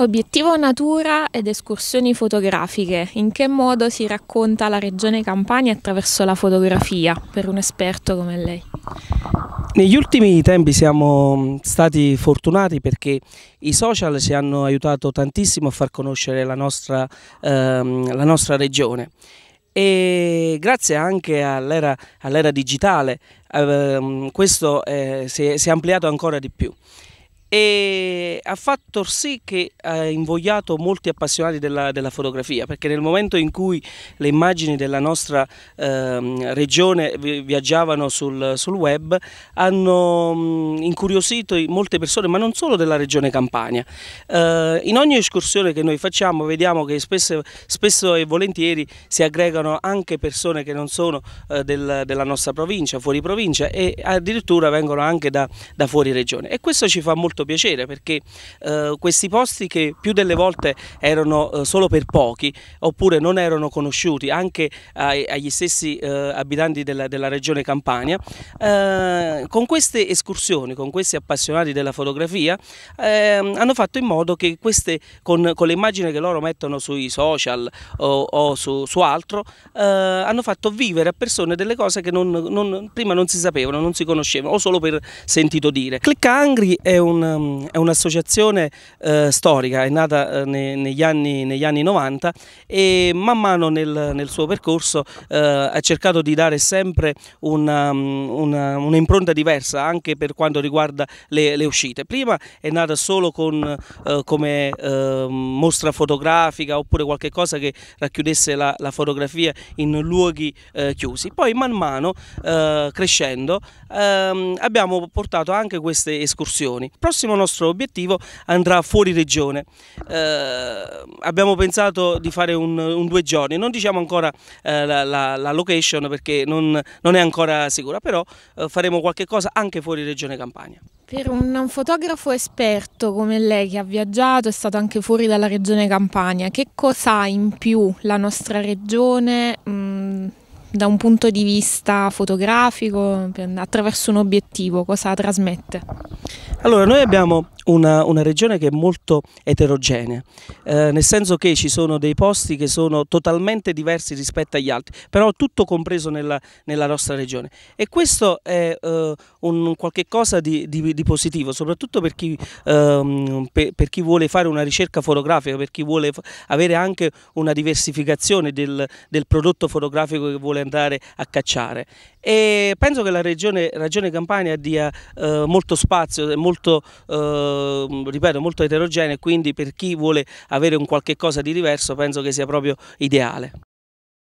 Obiettivo natura ed escursioni fotografiche. In che modo si racconta la regione Campania attraverso la fotografia per un esperto come lei? Negli ultimi tempi siamo stati fortunati perché i social ci hanno aiutato tantissimo a far conoscere la nostra, ehm, la nostra regione e grazie anche all'era, all digitale eh, questo eh, si, è, si è ampliato ancora di più e ha fatto sì che ha eh, invogliato molti appassionati della, della fotografia perché nel momento in cui le immagini della nostra eh, regione viaggiavano sul, sul web hanno mh, incuriosito molte persone ma non solo della regione Campania eh, in ogni escursione che noi facciamo vediamo che spesso, spesso, e volentieri si aggregano anche persone che non sono eh, del, della nostra provincia, fuori provincia e addirittura vengono anche da, da fuori regione e questo ci fa molto fatto piacere perché eh, questi posti che più delle volte erano eh, solo per pochi oppure non erano conosciuti anche ai, agli stessi eh, abitanti della, della, regione Campania, eh, con queste escursioni, con questi appassionati della fotografia ehm, hanno fatto in modo che queste, con, con le immagini che loro mettono sui social o, o su, su, altro, eh, hanno fatto vivere a persone delle cose che non, non, prima non si sapevano, non si conoscevano o solo per sentito dire. Click Angry è un Ehm, è un'associazione eh, storica, è nata eh, negli, anni, negli, anni, 90 e man mano nel, nel suo percorso eh, ha cercato di dare sempre um, un'impronta un diversa anche per quanto riguarda le, le, uscite. Prima è nata solo con, eh, come ehm, mostra fotografica oppure qualche cosa che racchiudesse la, la fotografia in luoghi eh, chiusi, poi man mano eh, crescendo ehm, abbiamo portato anche queste escursioni. Prossimo prossimo nostro obiettivo andrà fuori regione. Eh, abbiamo pensato di fare un, un, due giorni, non diciamo ancora eh, la, la, la, location perché non, non, è ancora sicura, però eh, faremo qualche cosa anche fuori regione Campania. Per un, fotografo esperto come lei che ha viaggiato, è stato anche fuori dalla regione Campania, che cosa ha in più la nostra regione mh, mm, da un punto di vista fotografico, attraverso un obiettivo, cosa trasmette? Allora, noi abbiamo una, una, regione che è molto eterogenea, eh, nel senso che ci sono dei posti che sono totalmente diversi rispetto agli altri, però tutto compreso nella, nella nostra regione e questo è eh, un qualche cosa di, di, di, positivo, soprattutto per chi, ehm, per, per chi, vuole fare una ricerca fotografica, per chi vuole avere anche una diversificazione del, del prodotto fotografico che vuole andare a cacciare e penso che la regione, regione Campania dia eh, molto spazio, molto eh, Ehm, ripeto, molto eterogenee, quindi per chi vuole avere un qualche cosa di diverso penso che sia proprio ideale.